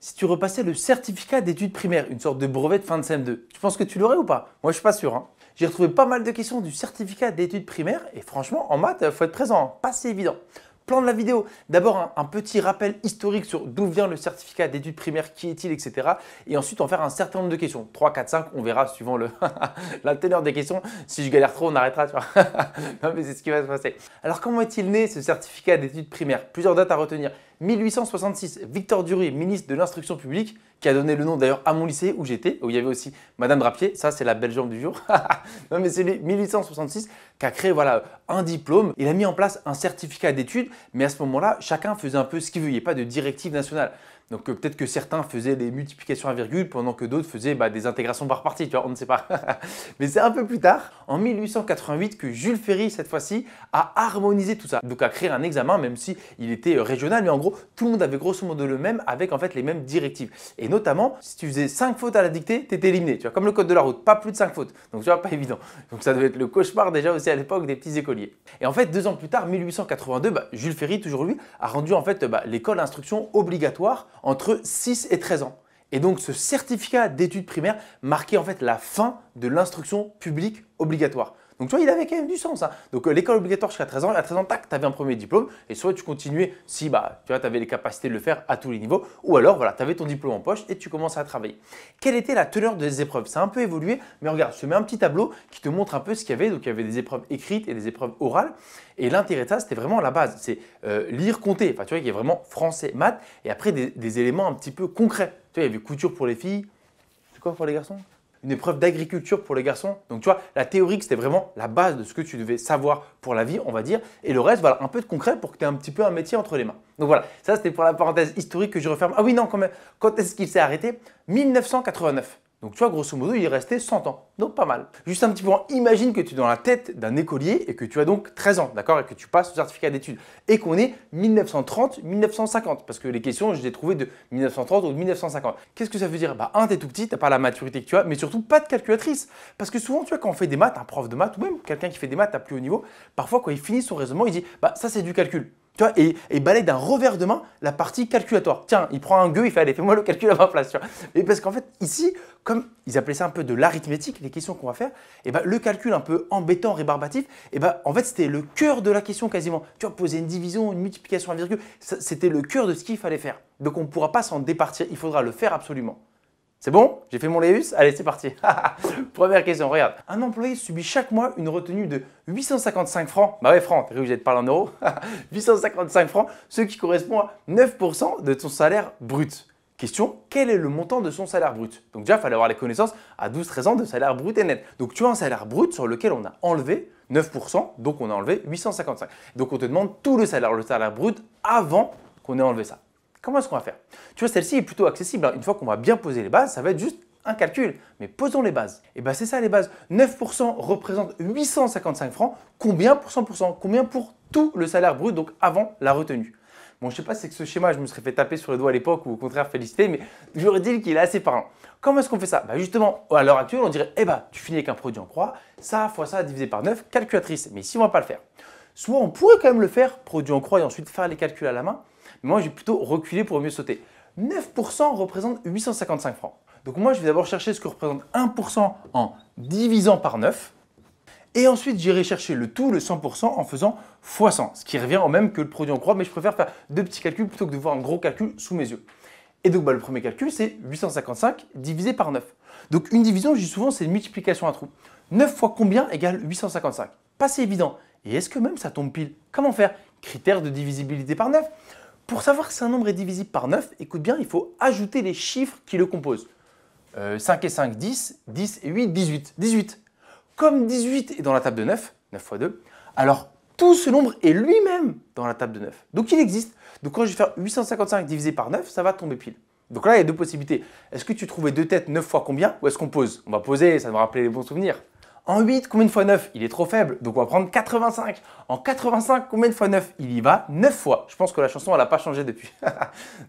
si tu repassais le certificat d'études primaires, une sorte de brevet de fin de CM2. Tu penses que tu l'aurais ou pas Moi, je suis pas sûr. Hein. J'ai retrouvé pas mal de questions du certificat d'études primaires et franchement, en maths, il faut être présent, hein, pas si évident. Plan de la vidéo. D'abord, un, petit rappel historique sur d'où vient le certificat d'études primaires, qui est-il, etc. Et ensuite, en faire un certain nombre de questions. 3, 4, 5, on verra suivant le la teneur des questions. Si je galère trop, on arrêtera, tu vois. non, mais c'est ce qui va se passer. Alors, comment est-il né ce certificat d'études primaires Plusieurs dates à retenir. 1866, Victor Duruy, ministre de l'Instruction publique, qui a donné le nom d'ailleurs à mon lycée où j'étais, où il y avait aussi Madame Drapier, ça c'est la belle jambe du jour. non mais c'est lui, 1866, qui a créé voilà, un diplôme. Il a mis en place un certificat d'études, mais à ce moment-là, chacun faisait un peu ce qu'il veut, il n'y avait pas de directive nationale. Donc euh, peut-être que certains faisaient des multiplications à virgule pendant que d'autres faisaient bah, des intégrations par partie, tu on ne sait pas. Mais c'est un peu plus tard, en 1888, que Jules Ferry, cette fois-ci, a harmonisé tout ça. Donc a créé un examen, même si il était euh, régional, mais en gros, tout le monde avait grosso modo le même avec en fait les mêmes directives. Et notamment, si tu faisais 5 fautes à la dictée, tu étais éliminé. Tu vois, comme le code de la route, pas plus de 5 fautes. Donc, tu vois, pas évident. Donc, ça devait être le cauchemar déjà aussi à l'époque des petits écoliers. Et en fait, deux ans plus tard, 1882, bah, Jules Ferry, toujours lui, a rendu en fait bah, l'école d'instruction obligatoire entre 6 et 13 ans. Et donc ce certificat d'études primaires marquait en fait la fin de l'instruction publique obligatoire. Donc tu vois, il avait quand même du sens. Hein. Donc euh, l'école obligatoire jusqu'à 13 ans, à 13 ans, tac, tu avais un premier diplôme, et soit tu continuais si bah, tu vois, avais les capacités de le faire à tous les niveaux, ou alors voilà, tu avais ton diplôme en poche et tu commençais à travailler. Quelle était la teneur des épreuves Ça a un peu évolué, mais regarde, je te mets un petit tableau qui te montre un peu ce qu'il y avait. Donc il y avait des épreuves écrites et des épreuves orales. Et l'intérêt de ça, c'était vraiment la base. C'est euh, lire, compter. Enfin, tu vois, il y a vraiment français, maths, et après des, éléments un petit peu concrets. Tu vois, il y avait couture pour les filles. C'est quoi pour les garçons une épreuve d'agriculture pour les garçons. Donc tu vois, la théorique, c'était vraiment la base de ce que tu devais savoir pour la vie, on va dire. Et le reste, voilà, un peu de concret pour que tu aies un petit peu un métier entre les mains. Donc voilà, ça c'était pour la parenthèse historique que je referme. Ah oui, non, quand même, quand est-ce qu'il s'est arrêté 1989. Donc tu vois, grosso modo, il est resté 100 ans. Donc pas mal. Juste un petit point, imagine que tu es dans la tête d'un écolier et que tu as donc 13 ans, d'accord, et que tu passes au certificat d'études. Et qu'on est 1930-1950, parce que les questions, je les ai trouvées de 1930 ou de 1950. Qu'est-ce que ça veut dire Bah, un, t'es tout petit, t'as pas la maturité que tu as, mais surtout pas de calculatrice. Parce que souvent, tu vois, quand on fait des maths, un prof de maths ou même quelqu'un qui fait des maths à plus haut niveau, parfois quand il finit son raisonnement, il dit, bah, ça c'est du calcul et, et balaye d'un revers de main la partie calculatoire. Tiens, il prend un gueux, il fait allez, fais-moi le calcul à ma place. parce qu'en fait, ici, comme ils appelaient ça un peu de l'arithmétique, les questions qu'on va faire, et eh ben, le calcul un peu embêtant, rébarbatif, et eh ben, en fait, c'était le cœur de la question quasiment. Tu vois, poser une division, une multiplication, un virgule, c'était le cœur de ce qu'il fallait faire. Donc on ne pourra pas s'en départir, il faudra le faire absolument. C'est bon J'ai fait mon Léus Allez, c'est parti. Première question, regarde. Un employé subit chaque mois une retenue de 855 francs. Bah ouais, francs, t'es obligé de parler en euros. 855 francs, ce qui correspond à 9% de son salaire brut. Question, quel est le montant de son salaire brut Donc déjà, il fallait avoir les connaissances à 12-13 ans de salaire brut et net. Donc tu as un salaire brut sur lequel on a enlevé 9%, donc on a enlevé 855. Donc on te demande tout le salaire, le salaire brut avant qu'on ait enlevé ça. Comment est-ce qu'on va faire Tu vois, celle-ci est plutôt accessible. Hein. Une fois qu'on va bien poser les bases, ça va être juste un calcul. Mais posons les bases. Et eh bien, c'est ça les bases. 9% représente 855 francs. Combien pour 100% Combien pour tout le salaire brut, donc avant la retenue Bon, je sais pas si c'est que ce schéma, je me serais fait taper sur le doigt à l'époque ou au contraire féliciter, mais j'aurais dit qu'il est assez parlant. Comment est-ce qu'on fait ça bah Justement, à l'heure actuelle, on dirait, eh ben, tu finis avec un produit en croix, ça fois ça divisé par 9, calculatrice. Mais si on va pas le faire. Soit on pourrait quand même le faire, produit en croix, et ensuite faire les calculs à la main, mais moi, vais plutôt reculer pour mieux sauter. 9% représente 855 francs. Donc moi, je vais d'abord chercher ce que représente 1% en divisant par 9. Et ensuite, j'irai chercher le tout, le 100%, en faisant x 100, ce qui revient au même que le produit en croix, mais je préfère faire deux petits calculs plutôt que de voir un gros calcul sous mes yeux. Et donc, bah, le premier calcul, c'est 855 divisé par 9. Donc, une division, je dis souvent, c'est une multiplication à trous. 9 fois combien égale 855 Pas si évident. Et est-ce que même ça tombe pile Comment faire Critère de divisibilité par 9 pour savoir si un nombre est divisible par 9, écoute bien, il faut ajouter les chiffres qui le composent. 5 euh, et 5, 10, 10 et 8, 18. 18. Comme 18 est dans la table de 9, 9 fois 2, alors tout ce nombre est lui-même dans la table de 9. Donc il existe. Donc quand je vais faire 855 divisé par 9, ça va tomber pile. Donc là, il y a deux possibilités. Est-ce que tu trouvais deux têtes 9 fois combien Ou est-ce qu'on pose On va poser, ça va me rappeler les bons souvenirs. En 8, combien de fois 9 Il est trop faible, donc on va prendre 85. En 85, combien de fois 9 Il y va 9 fois. Je pense que la chanson, elle n'a pas changé depuis.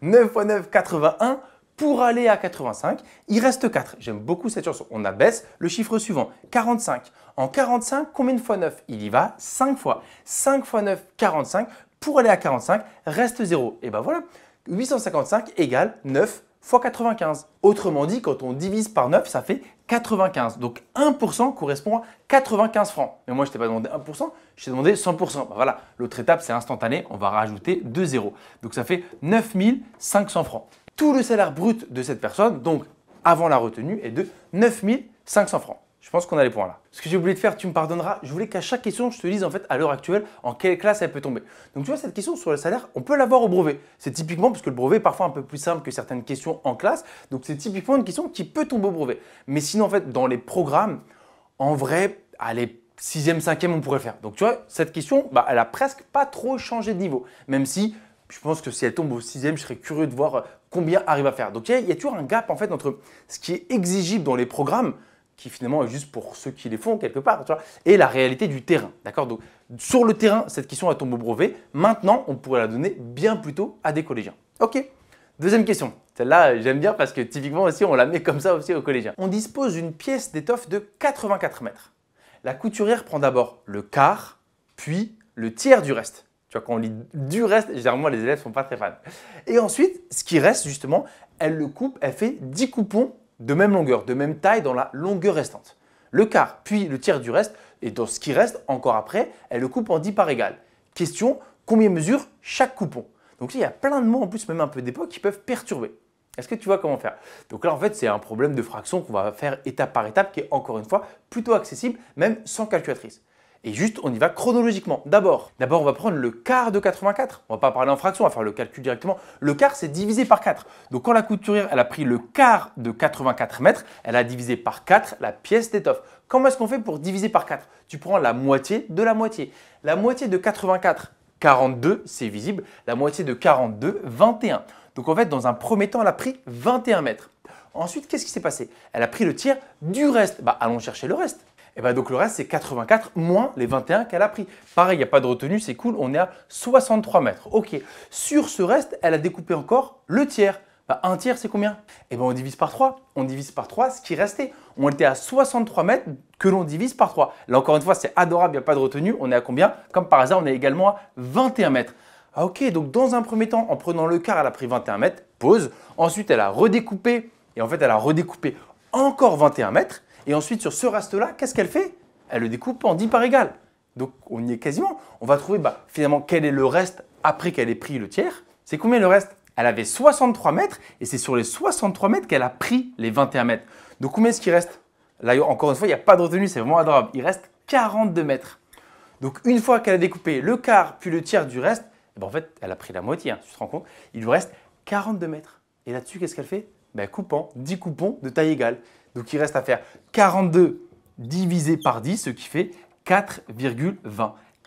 9 fois 9, 81. Pour aller à 85, il reste 4. J'aime beaucoup cette chanson. On abaisse le chiffre suivant, 45. En 45, combien de fois 9 Il y va 5 fois. 5 fois 9, 45. Pour aller à 45, reste 0. Et ben voilà, 855 égale 9 fois 95. Autrement dit, quand on divise par 9, ça fait 95. Donc 1% correspond à 95 francs. Mais moi, je ne t'ai pas demandé 1%, je t'ai demandé 100%. Bah voilà, l'autre étape, c'est instantané, on va rajouter 2 zéros. Donc ça fait 9500 francs. Tout le salaire brut de cette personne, donc avant la retenue, est de 9500 francs. Je pense qu'on a les points là. Ce que j'ai oublié de faire, tu me pardonneras, je voulais qu'à chaque question, je te dise en fait à l'heure actuelle en quelle classe elle peut tomber. Donc tu vois, cette question sur le salaire, on peut l'avoir au brevet. C'est typiquement, parce que le brevet est parfois un peu plus simple que certaines questions en classe, donc c'est typiquement une question qui peut tomber au brevet. Mais sinon, en fait, dans les programmes, en vrai, les 6e, 5e, on pourrait faire. Donc tu vois, cette question, bah, elle a presque pas trop changé de niveau, même si je pense que si elle tombe au 6 sixième, je serais curieux de voir euh, combien arrive à faire. Donc il y, a toujours un gap en fait entre ce qui est exigible dans les programmes qui finalement est juste pour ceux qui les font quelque part, tu vois, et la réalité du terrain, d'accord Donc sur le terrain, cette question a tombe au brevet. Maintenant, on pourrait la donner bien plus tôt à des collégiens. Ok Deuxième question. Celle-là, j'aime bien parce que typiquement aussi, on la met comme ça aussi aux collégiens. On dispose d'une pièce d'étoffe de 84 mètres. La couturière prend d'abord le quart, puis le tiers du reste. Tu vois, quand on lit du reste, généralement, les élèves ne sont pas très fans. Et ensuite, ce qui reste, justement, elle le coupe, elle fait 10 coupons de même longueur, de même taille dans la longueur restante. Le quart, puis le tiers du reste, et dans ce qui reste encore après, elle le coupe en 10 par égales. Question, combien mesure chaque coupon Donc il y a plein de mots en plus, même un peu d'époque, qui peuvent perturber. Est-ce que tu vois comment faire Donc là, en fait, c'est un problème de fraction qu'on va faire étape par étape, qui est encore une fois plutôt accessible, même sans calculatrice. Et juste, on y va chronologiquement. D'abord, d'abord, on va prendre le quart de 84. On va pas parler en fraction, on va faire le calcul directement. Le quart, c'est divisé par 4. Donc, quand la couturière, elle a pris le quart de 84 mètres, elle a divisé par 4 la pièce d'étoffe. Comment est-ce qu'on fait pour diviser par 4 Tu prends la moitié de la moitié. La moitié de 84, 42, c'est visible. La moitié de 42, 21. Donc, en fait, dans un premier temps, elle a pris 21 mètres. Ensuite, qu'est-ce qui s'est passé Elle a pris le tiers du reste. Bah, allons chercher le reste. Et eh bien donc le reste, c'est 84 moins les 21 qu'elle a pris. Pareil, il n'y a pas de retenue, c'est cool, on est à 63 mètres. Ok, sur ce reste, elle a découpé encore le tiers. Bah, un tiers, c'est combien Eh bien, on divise par 3. On divise par 3 ce qui restait. On était à 63 mètres que l'on divise par 3. Là, encore une fois, c'est adorable, il n'y a pas de retenue. On est à combien Comme par hasard, on est également à 21 mètres. Ah, ok, donc dans un premier temps, en prenant le quart, elle a pris 21 mètres, pause. Ensuite, elle a redécoupé, et en fait, elle a redécoupé encore 21 mètres. Et ensuite, sur ce reste-là, qu'est-ce qu'elle fait Elle le découpe en 10 parts égales. Donc, on y est quasiment. On va trouver bah, finalement quel est le reste après qu'elle ait pris le tiers. C'est combien le reste Elle avait 63 mètres et c'est sur les 63 mètres qu'elle a pris les 21 mètres. Donc, combien est-ce qu'il reste Là, encore une fois, il n'y a pas de retenue, c'est vraiment adorable. Il reste 42 mètres. Donc, une fois qu'elle a découpé le quart puis le tiers du reste, eh ben, en fait, elle a pris la moitié, hein, tu te rends compte. Il lui reste 42 mètres. Et là-dessus, qu'est-ce qu'elle fait ben, Coupant, 10 coupons de taille égale. Donc il reste à faire 42 divisé par 10, ce qui fait 4,20.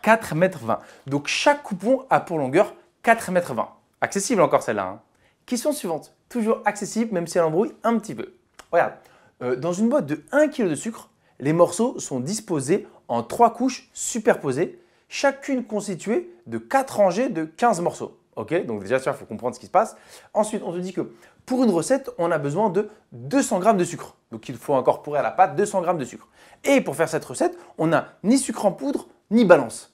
4,20 mètres Donc chaque coupon a pour longueur 4,20 mètres Accessible encore celle-là. Hein. Question suivante. Toujours accessible, même si elle embrouille un petit peu. Regarde, euh, dans une boîte de 1 kg de sucre, les morceaux sont disposés en 3 couches superposées, chacune constituée de 4 rangées de 15 morceaux. Ok, donc déjà, il faut comprendre ce qui se passe. Ensuite, on te dit que pour une recette, on a besoin de 200 g de sucre. Donc il faut incorporer à la pâte 200 g de sucre. Et pour faire cette recette, on n'a ni sucre en poudre, ni balance.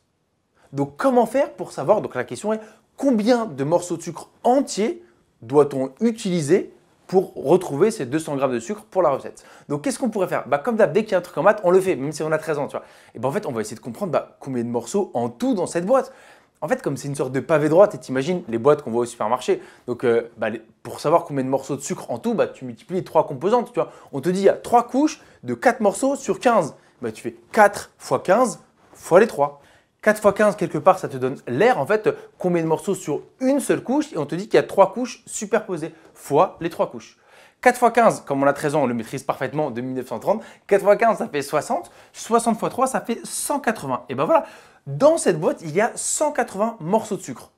Donc comment faire pour savoir Donc la question est combien de morceaux de sucre entiers doit-on utiliser pour retrouver ces 200 grammes de sucre pour la recette. Donc qu'est-ce qu'on pourrait faire bah, Comme d'hab, dès qu'il y a un truc en maths, on le fait, même si on a 13 ans, tu vois. Et ben en fait, on va essayer de comprendre bah, combien de morceaux en tout dans cette boîte en fait, comme c'est une sorte de pavé droit, et t'imagines les boîtes qu'on voit au supermarché. Donc, euh, bah, pour savoir combien de morceaux de sucre en tout, bah, tu multiplies trois composantes. On te dit, il y a trois couches de 4 morceaux sur 15. Bah, tu fais 4 fois 15 fois les 3. 4 x 15, quelque part, ça te donne l'air, en fait, combien de morceaux sur une seule couche, et on te dit qu'il y a trois couches superposées, fois les trois couches. 4 x 15, comme on a 13 ans, on le maîtrise parfaitement de 1930. 4 x 15, ça fait 60. 60 x 3, ça fait 180. Et ben voilà, dans cette boîte, il y a 180 morceaux de sucre.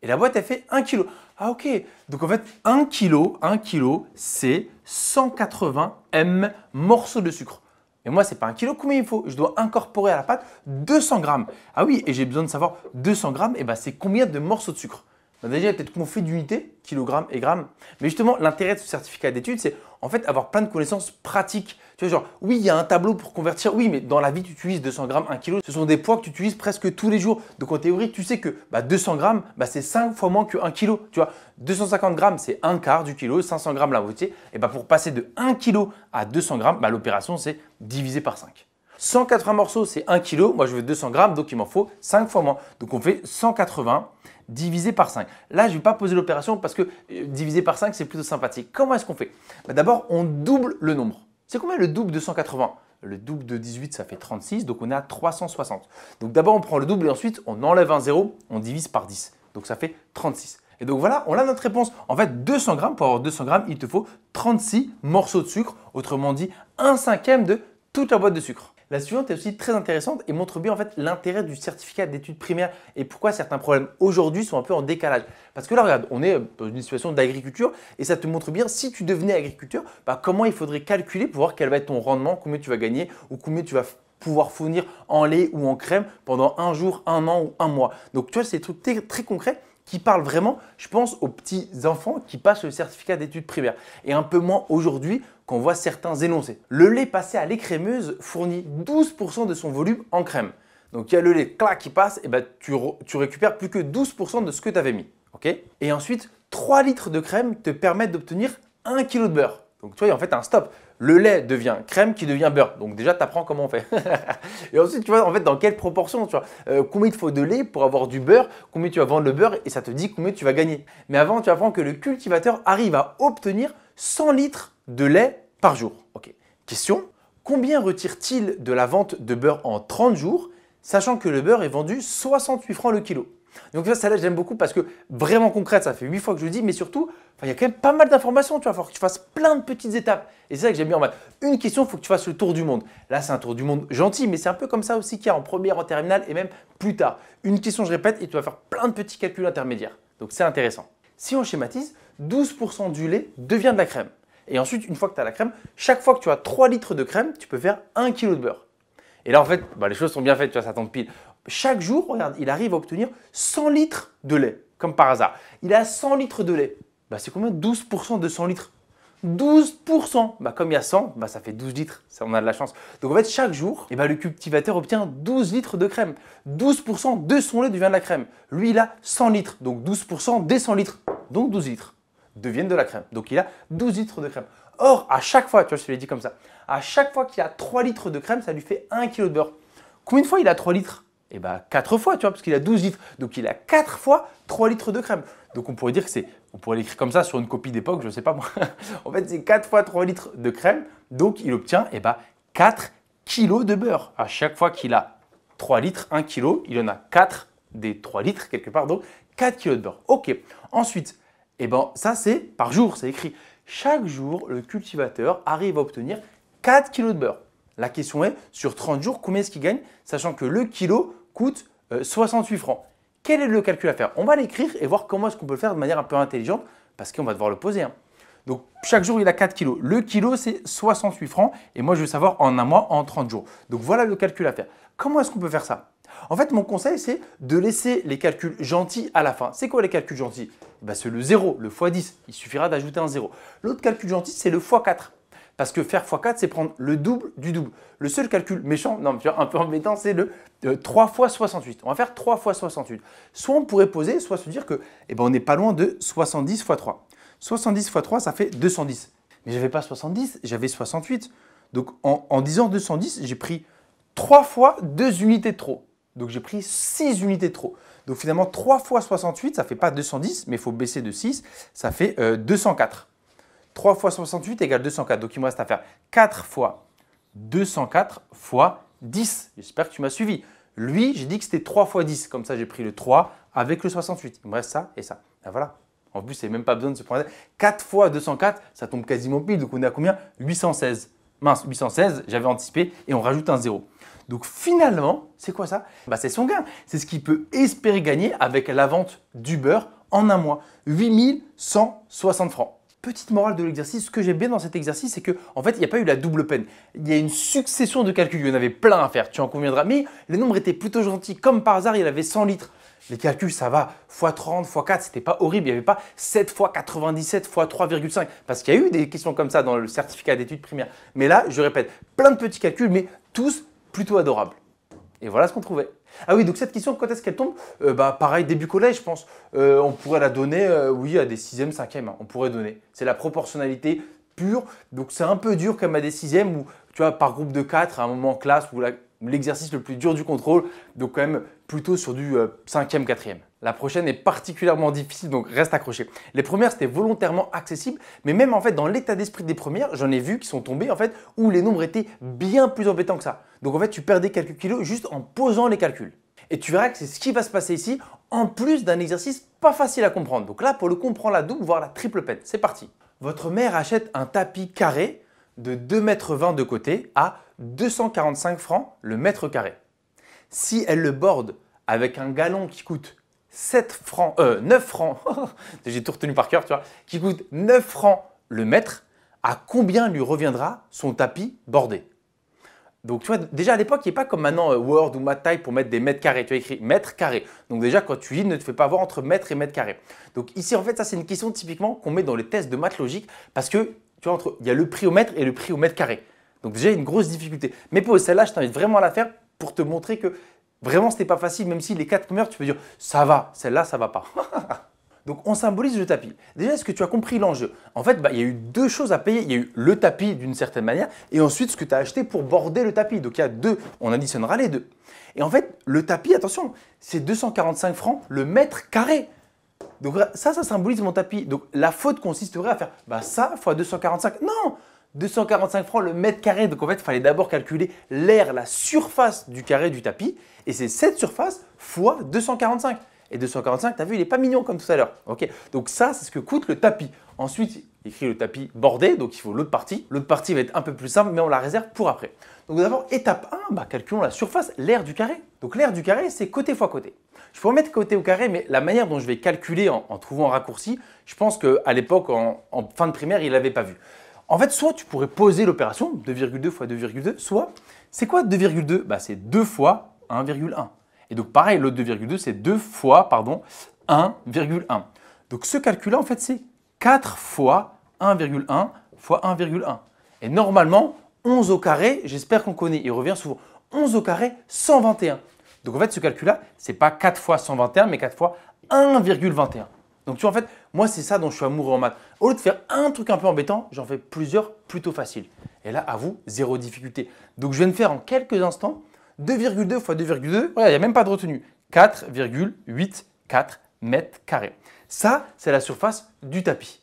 Et la boîte, elle fait 1 kg. Ah ok, donc en fait, 1 kg, 1 kg, c'est 180 m morceaux de sucre. Et moi, ce n'est pas 1 kg, combien il faut Je dois incorporer à la pâte 200 g. Ah oui, et j'ai besoin de savoir 200 g, et ben c'est combien de morceaux de sucre on a déjà peut-être conflit d'unités, kilogrammes et grammes. Mais justement, l'intérêt de ce certificat d'études, c'est en fait avoir plein de connaissances pratiques. Tu vois, genre, oui, il y a un tableau pour convertir, oui, mais dans la vie, tu utilises 200 grammes, 1 kg. Ce sont des poids que tu utilises presque tous les jours. Donc en théorie, tu sais que 200 bah, grammes, bah, c'est 5 fois moins que 1 kg. Tu vois, 250 grammes, c'est un quart du kilo, 500 grammes la moitié. Et bah, pour passer de 1 kg à 200 grammes, bah, l'opération, c'est diviser par 5. 180 morceaux, c'est 1 kg. Moi, je veux 200 grammes, donc il m'en faut 5 fois moins. Donc on fait 180 divisé par 5. Là, je ne vais pas poser l'opération parce que euh, divisé par 5, c'est plutôt sympathique. Comment est-ce qu'on fait bah, D'abord, on double le nombre. C'est combien le double de 180 le double de 18, ça fait 36, donc on est à 360. Donc d'abord, on prend le double et ensuite, on enlève un 0, on divise par 10. Donc ça fait 36. Et donc voilà, on a notre réponse. En fait, 200 grammes, pour avoir 200 grammes, il te faut 36 morceaux de sucre, autrement dit, un cinquième de toute la boîte de sucre. La suivante est aussi très intéressante et montre bien en fait l'intérêt du certificat d'études primaires et pourquoi certains problèmes aujourd'hui sont un peu en décalage. Parce que là, regarde, on est euh, dans une situation d'agriculture et ça te montre bien si tu devenais agriculteur, bah, comment il faudrait calculer pour voir quel va être ton rendement, combien tu vas gagner ou combien tu vas pouvoir fournir en lait ou en crème pendant un jour, un an ou un mois. Donc tu vois, c'est des trucs très, très concrets qui parle vraiment, je pense, aux petits enfants qui passent le certificat d'études primaires. Et un peu moins aujourd'hui qu'on voit certains énoncés. Le lait passé à l'écrémeuse fournit 12% de son volume en crème. Donc il y a le lait clac qui passe, et ben, tu, récupères plus que 12% de ce que tu avais mis. et ensuite, 3 litres de crème te permettent d'obtenir 1 kg de beurre. Donc tu vois, il y a en fait un stop le lait devient crème qui devient beurre. Donc déjà, tu apprends comment on fait. et ensuite, tu vois, en fait, dans quelle proportion, tu vois, euh, combien il faut de lait pour avoir du beurre, combien tu vas vendre le beurre, et ça te dit combien tu vas gagner. Mais avant, tu apprends que le cultivateur arrive à obtenir 100 litres de lait par jour. Ok. Question Combien retire-t-il de la vente de beurre en 30 jours, sachant que le beurre est vendu 68 francs le kilo donc ça, celle-là, j'aime beaucoup parce que vraiment concrète, ça fait 8 fois que je le dis, mais surtout, il y a quand même pas mal d'informations, tu vois, il faut que tu fasses plein de petites étapes. Et c'est ça que j'aime bien en mode. Une question, il faut que tu fasses le tour du monde. Là, c'est un tour du monde gentil, mais c'est un peu comme ça aussi qu'il y a en première, en terminale et même plus tard. Une question, je répète, et tu vas faire plein de petits calculs intermédiaires. Donc c'est intéressant. Si on schématise, 12% du lait devient de la crème. Et ensuite, une fois que tu as la crème, chaque fois que tu as 3 litres de crème, tu peux faire 1 kg de beurre. Et là, en fait, bah, les choses sont bien faites, tu vois, ça tombe pile chaque jour, regarde, il arrive à obtenir 100 litres de lait, comme par hasard. Il a 100 litres de lait. Bah, c'est combien 12% de 100 litres 12% bah, Comme il y a 100, bah, ça fait 12 litres, ça, on a de la chance. Donc en fait, chaque jour, et eh ben, le cultivateur obtient 12 litres de crème. 12% de son lait devient de la crème. Lui, il a 100 litres, donc 12% des 100 litres, donc 12 litres, deviennent de la crème. Donc il a 12 litres de crème. Or, à chaque fois, tu vois, je te l'ai dit comme ça, à chaque fois qu'il a 3 litres de crème, ça lui fait 1 kg de beurre. Combien de fois il a 3 litres eh bah ben, 4 fois, tu vois, parce qu'il a 12 litres. Donc il a 4 fois 3 litres de crème. Donc on pourrait dire que c'est, on pourrait l'écrire comme ça sur une copie d'époque, je ne sais pas moi. en fait, c'est 4 fois 3 litres de crème. Donc il obtient et eh ben, 4 kilos de beurre. À chaque fois qu'il a 3 litres, 1 kilo, il en a 4 des 3 litres quelque part, donc 4 kilos de beurre. Ok, ensuite, et eh ben, ça c'est par jour, c'est écrit. Chaque jour, le cultivateur arrive à obtenir 4 kilos de beurre. La question est, sur 30 jours, combien est-ce qu'il gagne Sachant que le kilo, coûte 68 euh, francs. Quel est le calcul à faire On va l'écrire et voir comment est-ce qu'on peut le faire de manière un peu intelligente parce qu'on va devoir le poser. Hein. Donc chaque jour, il a 4 kilos. Le kilo, c'est 68 francs. Et moi, je veux savoir en un mois, en 30 jours. Donc voilà le calcul à faire. Comment est-ce qu'on peut faire ça En fait, mon conseil, c'est de laisser les calculs gentils à la fin. C'est quoi les calculs gentils eh ben, C'est le 0, le x10. Il suffira d'ajouter un 0. L'autre calcul gentil, c'est le x4. Parce que faire x4, c'est prendre le double du double. Le seul calcul méchant, non, un peu embêtant, c'est le 3 x 68. On va faire 3 x 68. Soit on pourrait poser, soit se dire que eh ben, on n'est pas loin de 70 x 3. 70 x 3, ça fait 210. Mais je n'avais pas 70, j'avais 68. Donc en, disant 210, j'ai pris 3 fois 2 unités de trop. Donc j'ai pris 6 unités de trop. Donc finalement, 3 fois 68, ça ne fait pas 210, mais il faut baisser de 6, ça fait 204. Euh, 3 fois 68 égale 204. Donc il me reste à faire 4 fois 204 fois 10. J'espère que tu m'as suivi. Lui, j'ai dit que c'était 3 fois 10. Comme ça, j'ai pris le 3 avec le 68. Il me reste ça et ça. Et ah, voilà. En plus, il a même pas besoin de se prendre. 4 fois 204, ça tombe quasiment pile. Donc on est à combien 816. Mince, 816, j'avais anticipé et on rajoute un 0. Donc finalement, c'est quoi ça bah, C'est son gain. C'est ce qu'il peut espérer gagner avec la vente du beurre en un mois. 8160 francs petite morale de l'exercice, ce que j'aime bien dans cet exercice, c'est que en fait, il n'y a pas eu la double peine. Il y a une succession de calculs, il y en avait plein à faire, tu en conviendras, mais les nombres étaient plutôt gentils. Comme par hasard, il avait 100 litres. Les calculs, ça va, x 30, x 4, c'était pas horrible, il n'y avait pas 7 x 97, x 3,5, parce qu'il y a eu des questions comme ça dans le certificat d'études primaires. Mais là, je répète, plein de petits calculs, mais tous plutôt adorables. Et voilà ce qu'on trouvait. Ah oui, donc cette question, quand est-ce qu'elle tombe euh, bah, Pareil, début collège, je pense. Euh, on pourrait la donner, euh, oui, à des 6e, hein, on pourrait donner. C'est la proportionnalité pure. Donc c'est un peu dur comme à des sixièmes tu vois, par groupe de quatre à un moment en classe, où l'exercice le plus dur du contrôle, donc quand même plutôt sur du cinquième, quatrième. La prochaine est particulièrement difficile, donc reste accroché. Les premières, c'était volontairement accessible, mais même en fait, dans l'état d'esprit des premières, j'en ai vu qui sont tombées en fait, où les nombres étaient bien plus embêtants que ça. Donc en fait, tu perdais quelques kilos juste en posant les calculs. Et tu verras que c'est ce qui va se passer ici, en plus d'un exercice pas facile à comprendre. Donc là, pour le comprendre, la double, voire la triple peine. C'est parti. Votre mère achète un tapis carré de 2,20 m de côté à 245 francs le mètre carré. Si elle le borde avec un galon qui coûte 7 francs, euh, 9 francs, j'ai tout retenu par cœur, tu vois, qui coûte 9 francs le mètre, à combien lui reviendra son tapis bordé donc, tu vois, déjà à l'époque, il a pas comme maintenant euh, Word ou MatType pour mettre des mètres carrés. Tu as écrit mètre carré. Donc, déjà, quand tu lis, ne te fais pas voir entre mètre et mètre carré. Donc, ici, en fait, ça, c'est une question typiquement qu'on met dans les tests de maths logique parce que, tu vois, entre, il y a le prix au mètre et le prix au mètre carré. Donc, déjà, une grosse difficulté. Mais pour celle-là, je t'invite vraiment à la faire pour te montrer que Vraiment, c'était pas facile, même si les quatre premières, tu peux dire ça va, celle-là, ça va pas. Donc on symbolise le tapis. Déjà, est-ce que tu as compris l'enjeu En fait, bah, il y a eu deux choses à payer. Il y a eu le tapis d'une certaine manière et ensuite ce que tu as acheté pour border le tapis. Donc il y a deux, on additionnera les deux. Et en fait, le tapis, attention, c'est 245 francs le mètre carré. Donc ça, ça symbolise mon tapis. Donc la faute consisterait à faire bah, ça fois 245. Non 245 francs le mètre carré. Donc en fait, il fallait d'abord calculer l'air, la surface du carré du tapis. Et c'est cette surface fois 245. Et 245, tu as vu, il n'est pas mignon comme tout à l'heure. donc ça, c'est ce que coûte le tapis. Ensuite, écrit le tapis bordé, donc il faut l'autre partie. L'autre partie va être un peu plus simple, mais on la réserve pour après. Donc d'abord, étape 1, bah, calculons la surface, l'air du carré. Donc l'air du carré, c'est côté fois côté. Je pourrais mettre côté au carré, mais la manière dont je vais calculer en, trouvant un raccourci, je pense qu'à l'époque, en, en fin de primaire, il ne l'avait pas vu. En fait, soit tu pourrais poser l'opération 2,2 fois 2,2, soit c'est quoi 2,2 bah, C'est 2 fois 1,1. Et donc pareil, l'autre 2,2, c'est 2 fois 1,1. Donc ce calcul-là, en fait, c'est 4 fois 1,1 fois 1,1. Et normalement, 11 au carré, j'espère qu'on connaît, il revient souvent. 11 au carré, 121. Donc en fait, ce calcul-là, ce n'est pas 4 fois 121, mais 4 fois 1,21. Donc tu vois, en fait, moi, c'est ça dont je suis amoureux en maths. Au lieu de faire un truc un peu embêtant, j'en fais plusieurs plutôt faciles. Et là, à vous, zéro difficulté. Donc je viens de faire en quelques instants 2,2 fois 2,2, il n'y a même pas de retenue. 4,84 mètres carrés. Ça, c'est la surface du tapis.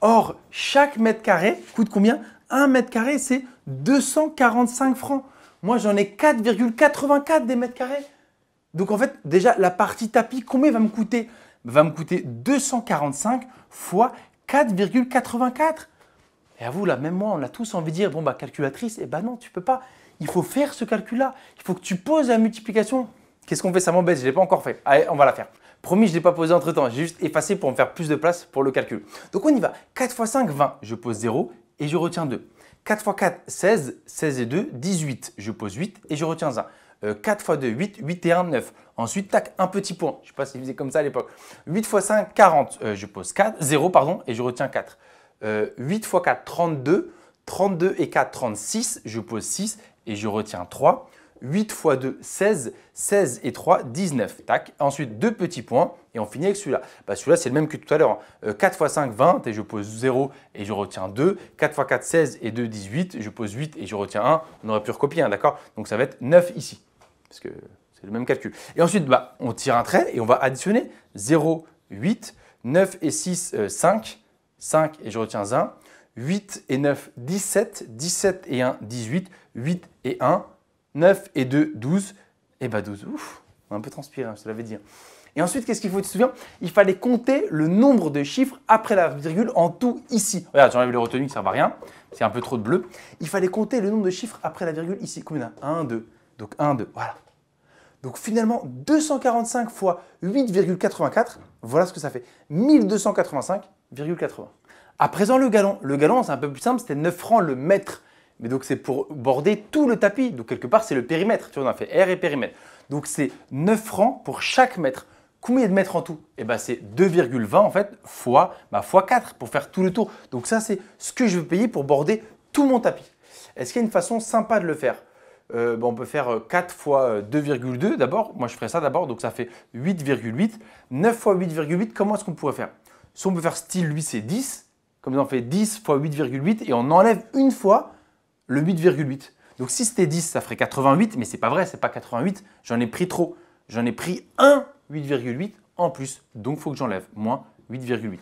Or, chaque mètre carré coûte combien Un mètre carré, c'est 245 francs. Moi, j'en ai 4,84 des mètres carrés. Donc en fait, déjà, la partie tapis, combien va me coûter va me coûter 245 fois 4,84. Et à vous, là, même moi, on a tous envie de dire, bon, bah, calculatrice, et eh ben non, tu peux pas. Il faut faire ce calcul-là. Il faut que tu poses la multiplication. Qu'est-ce qu'on fait Ça m'embête, je ne l'ai pas encore fait. Allez, on va la faire. Promis, je ne l'ai pas posé entre temps. J'ai juste effacé pour me faire plus de place pour le calcul. Donc on y va. 4 x 5, 20. Je pose 0 et je retiens 2. 4 x 4, 16. 16 et 2, 18. Je pose 8 et je retiens 1. 4 x 2, 8, 8 et 1, 9. Ensuite, tac, un petit point. Je ne sais pas si faisait comme ça à l'époque. 8 x 5, 40. je pose 4, 0, pardon, et je retiens 4. 8 x 4, 32. 32 et 4, 36. Je pose 6 et je retiens 3. 8 x 2, 16. 16 et 3, 19. Tac. Ensuite, deux petits points et on finit avec celui-là. Bah, celui-là, c'est le même que tout à l'heure. 4 x 5, 20 et je pose 0 et je retiens 2. 4 x 4, 16 et 2, 18. Je pose 8 et je retiens 1. On aurait pu recopier, hein, d'accord Donc ça va être 9 ici parce que c'est le même calcul. Et ensuite, bah, on tire un trait et on va additionner 0, 8, 9 et 6, 5, 5 et je retiens 1, 8 et 9, 17, 17 et 1, 18, 8 et 1, 9 et 2, 12, et bah 12, ouf, on a un peu transpiré, hein, je te l'avais dit. Hein. Et ensuite, qu'est-ce qu'il faut, tu te souviens Il fallait compter le nombre de chiffres après la virgule en tout ici. Regarde, j'enlève les retenues ça ne va rien, c'est un peu trop de bleu. Il fallait compter le nombre de chiffres après la virgule ici. Combien 1, 2, donc 1, 2, voilà. Donc finalement, 245 fois 8,84, voilà ce que ça fait. 1285,80. À présent, le galon. Le galon, c'est un peu plus simple, c'était 9 francs le mètre. Mais donc c'est pour border tout le tapis. Donc quelque part, c'est le périmètre. Tu vois, on a fait R et périmètre. Donc c'est 9 francs pour chaque mètre. Combien de mètres en tout Eh bien, c'est 2,20 en fait fois, bah, fois 4 pour faire tout le tour. Donc ça c'est ce que je veux payer pour border tout mon tapis. Est-ce qu'il y a une façon sympa de le faire euh, on peut faire 4 euh, fois 2,2 euh, d'abord. Moi, je ferais ça d'abord, donc ça fait 8,8. 9 fois 8,8, comment est-ce qu'on pourrait faire Si on peut faire style, lui, c'est 10. Comme ça, on fait 10 fois 8,8 et on enlève une fois le 8,8. Donc si c'était 10, ça ferait 88, mais ce n'est pas vrai, c'est pas 88. J'en ai pris trop. J'en ai pris un 8,8 en plus. Donc il faut que j'enlève moins 8,8.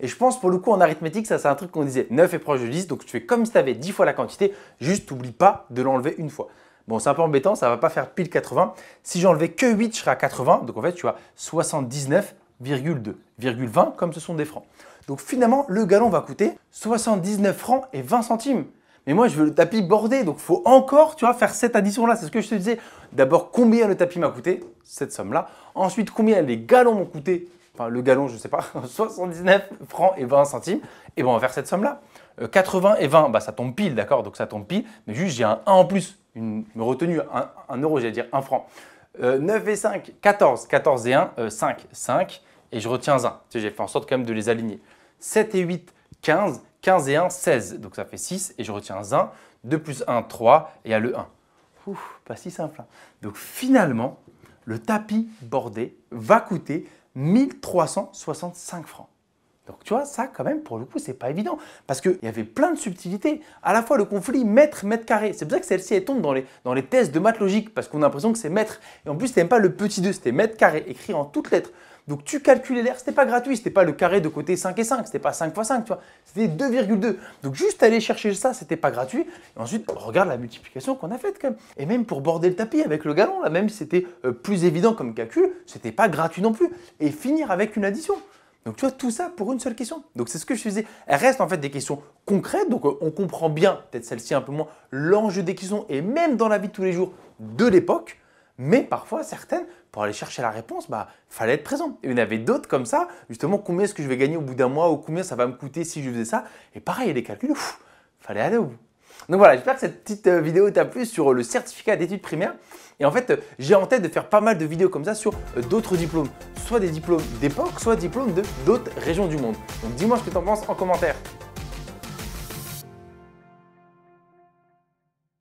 Et je pense pour le coup en arithmétique, ça c'est un truc qu'on disait 9 est proche de 10, donc tu fais comme si tu avais 10 fois la quantité, juste n'oublie pas de l'enlever une fois. Bon, c'est un peu embêtant, ça ne va pas faire pile 80. Si j'enlevais que 8, je serais à 80. Donc en fait, tu as 79,2,20 comme ce sont des francs. Donc finalement, le galon va coûter 79 francs et 20 centimes. Mais moi, je veux le tapis bordé, donc il faut encore, tu vois, faire cette addition-là. C'est ce que je te disais. D'abord, combien le tapis m'a coûté, cette somme-là. Ensuite, combien les galons m'ont coûté, enfin le galon, je ne sais pas, 79 francs et 20 centimes. Et bon, on va faire cette somme-là. 80 euh, et 20, bah, ça tombe pile, d'accord Donc ça tombe pile, mais juste j'ai un 1 en plus une retenue, un, euro, j'allais dire un franc. 9 euh, et 5, 14, 14 et 1, 5, 5, et je retiens 1. j'ai fait en sorte quand même de les aligner. 7 et 8, 15, 15 et 1, 16. Donc ça fait 6 et je retiens 1. 2 plus 1, 3 et il y a le 1. Ouf, pas si simple. Hein. Donc finalement, le tapis bordé va coûter 1365 francs. Donc tu vois, ça quand même, pour le coup, c'est pas évident. Parce qu'il y avait plein de subtilités. À la fois le conflit mètre, mètre carré. C'est pour ça que celle-ci, elle tombe dans les, dans tests de maths logique, parce qu'on a l'impression que c'est mètre. Et en plus, n'était même pas le petit 2, c'était mètre carré, écrit en toutes lettres. Donc tu calculais l'air, c'était pas gratuit, c'était pas le carré de côté 5 et 5, c'était pas 5 x 5, tu vois, c'était 2,2. Donc juste aller chercher ça, n'était pas gratuit. Et ensuite, regarde la multiplication qu'on a faite quand même. Et même pour border le tapis avec le galon, là même si c'était euh, plus évident comme calcul, c'était pas gratuit non plus. Et finir avec une addition. Donc tu vois, tout ça pour une seule question. Donc c'est ce que je faisais. Elles restent en fait des questions concrètes, donc euh, on comprend bien, peut-être celle-ci un peu moins, l'enjeu des questions, et même dans la vie de tous les jours de l'époque, mais parfois certaines, pour aller chercher la réponse, bah fallait être présent. Et il y en avait d'autres comme ça, justement, combien est-ce que je vais gagner au bout d'un mois, ou combien ça va me coûter si je faisais ça. Et pareil, il a des calculs, Il fallait aller au bout. Donc voilà, j'espère que cette petite euh, vidéo t'a plu sur euh, le certificat d'études primaires. Et en fait, euh, j'ai en tête de faire pas mal de vidéos comme ça sur d'autres diplômes, soit des diplômes d'époque, soit des diplômes de d'autres régions du monde. Donc dis-moi ce que t'en penses en commentaire.